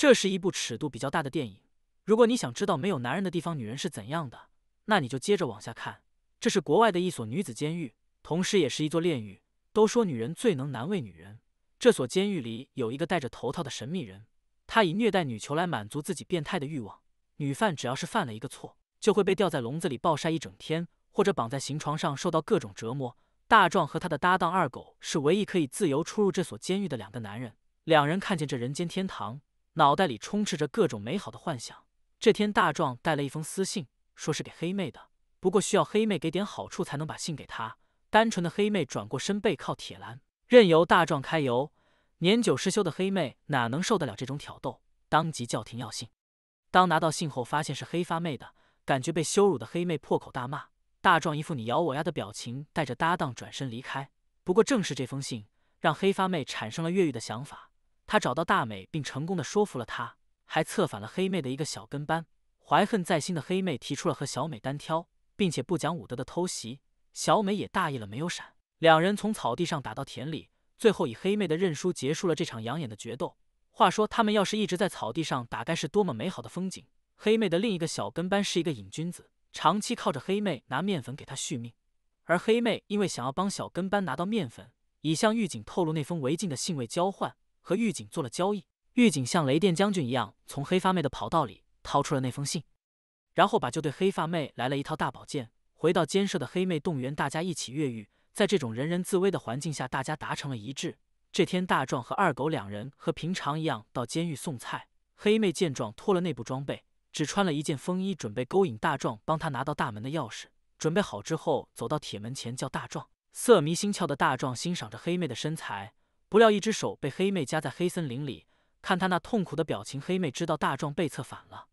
这是一部尺度比较大的电影。如果你想知道没有男人的地方女人是怎样的，那你就接着往下看。这是国外的一所女子监狱，同时也是一座炼狱。都说女人最能难为女人，这所监狱里有一个戴着头套的神秘人，他以虐待女囚来满足自己变态的欲望。女犯只要是犯了一个错，就会被吊在笼子里暴晒一整天，或者绑在刑床上受到各种折磨。大壮和他的搭档二狗是唯一可以自由出入这所监狱的两个男人。两人看见这人间天堂。脑袋里充斥着各种美好的幻想。这天，大壮带了一封私信，说是给黑妹的，不过需要黑妹给点好处才能把信给他。单纯的黑妹转过身，背靠铁栏，任由大壮开油。年久失修的黑妹哪能受得了这种挑逗，当即叫停要信。当拿到信后，发现是黑发妹的，感觉被羞辱的黑妹破口大骂。大壮一副你咬我呀的表情，带着搭档转身离开。不过正是这封信，让黑发妹产生了越狱的想法。他找到大美，并成功的说服了她，还策反了黑妹的一个小跟班。怀恨在心的黑妹提出了和小美单挑，并且不讲武德的偷袭。小美也大意了，没有闪。两人从草地上打到田里，最后以黑妹的认输结束了这场养眼的决斗。话说，他们要是一直在草地上打，该是多么美好的风景！黑妹的另一个小跟班是一个瘾君子，长期靠着黑妹拿面粉给他续命。而黑妹因为想要帮小跟班拿到面粉，已向狱警透露那封违禁的信未交换。和狱警做了交易，狱警像雷电将军一样从黑发妹的跑道里掏出了那封信，然后把就对黑发妹来了一套大保健。回到监舍的黑妹动员大家一起越狱，在这种人人自危的环境下，大家达成了一致。这天，大壮和二狗两人和平常一样到监狱送菜，黑妹见状脱了内部装备，只穿了一件风衣，准备勾引大壮，帮他拿到大门的钥匙。准备好之后，走到铁门前叫大壮。色迷心窍的大壮欣赏着黑妹的身材。不料，一只手被黑妹夹在黑森林里，看他那痛苦的表情，黑妹知道大壮被策反了。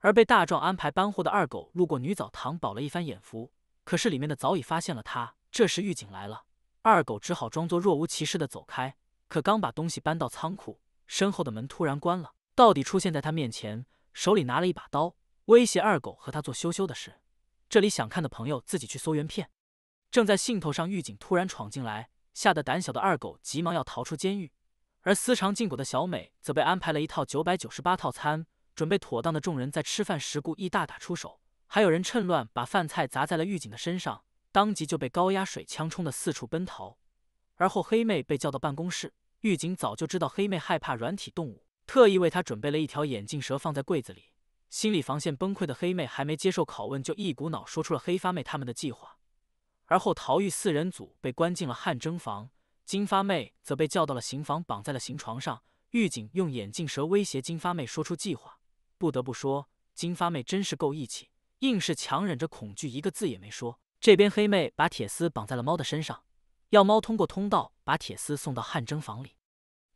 而被大壮安排搬货的二狗路过女澡堂，饱了一番眼福。可是里面的早已发现了他。这时狱警来了，二狗只好装作若无其事的走开。可刚把东西搬到仓库，身后的门突然关了，到底出现在他面前，手里拿了一把刀，威胁二狗和他做羞羞的事。这里想看的朋友自己去搜原片。正在兴头上，狱警突然闯进来。吓得胆小的二狗急忙要逃出监狱，而私藏禁果的小美则被安排了一套九百九十八套餐。准备妥当的众人在吃饭时故意大打出手，还有人趁乱把饭菜砸在了狱警的身上，当即就被高压水枪冲得四处奔逃。而后黑妹被叫到办公室，狱警早就知道黑妹害怕软体动物，特意为她准备了一条眼镜蛇放在柜子里。心理防线崩溃的黑妹还没接受拷问，就一股脑说出了黑发妹他们的计划。而后，逃狱四人组被关进了汗蒸房，金发妹则被叫到了刑房，绑在了刑床上。狱警用眼镜蛇威胁金发妹说出计划。不得不说，金发妹真是够义气，硬是强忍着恐惧，一个字也没说。这边黑妹把铁丝绑在了猫的身上，要猫通过通道把铁丝送到汗蒸房里。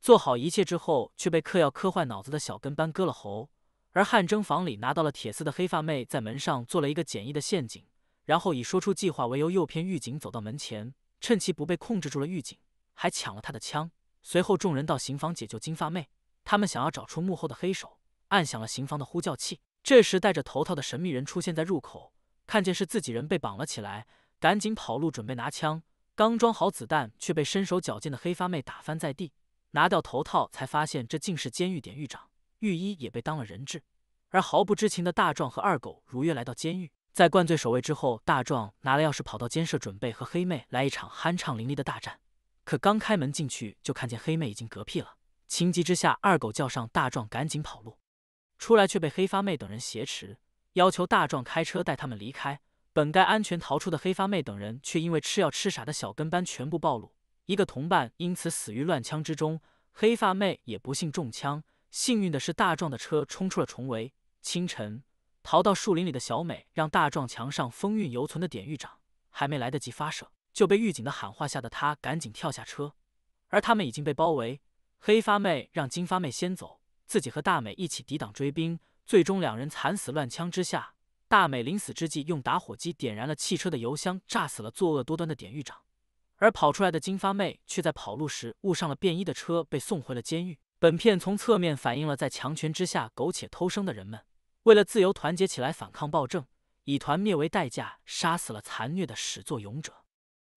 做好一切之后，却被嗑药嗑坏脑子的小跟班割了喉。而汗蒸房里拿到了铁丝的黑发妹，在门上做了一个简易的陷阱。然后以说出计划为由诱骗狱警走到门前，趁其不备控制住了狱警，还抢了他的枪。随后众人到刑房解救金发妹，他们想要找出幕后的黑手，按响了刑房的呼叫器。这时戴着头套的神秘人出现在入口，看见是自己人被绑了起来，赶紧跑路准备拿枪。刚装好子弹，却被身手矫健的黑发妹打翻在地。拿掉头套才发现这竟是监狱典狱长，狱医也被当了人质。而毫不知情的大壮和二狗如约来到监狱。在灌醉守卫之后，大壮拿了钥匙跑到监舍，准备和黑妹来一场酣畅淋漓的大战。可刚开门进去，就看见黑妹已经嗝屁了。情急之下，二狗叫上大壮赶紧跑路，出来却被黑发妹等人挟持，要求大壮开车带他们离开。本该安全逃出的黑发妹等人，却因为吃药吃傻的小跟班全部暴露，一个同伴因此死于乱枪之中，黑发妹也不幸中枪。幸运的是，大壮的车冲出了重围。清晨。逃到树林里的小美，让大壮，墙上风韵犹存的典狱长还没来得及发射，就被狱警的喊话吓得他赶紧跳下车，而他们已经被包围。黑发妹让金发妹先走，自己和大美一起抵挡追兵。最终两人惨死乱枪之下。大美临死之际，用打火机点燃了汽车的油箱，炸死了作恶多端的典狱长。而跑出来的金发妹却在跑路时误上了便衣的车，被送回了监狱。本片从侧面反映了在强权之下苟且偷生的人们。为了自由，团结起来反抗暴政，以团灭为代价杀死了残虐的始作俑者。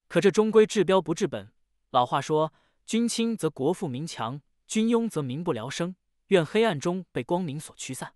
可这终归治标不治本。老话说，君轻则国富民强，君庸则民不聊生。愿黑暗中被光明所驱散。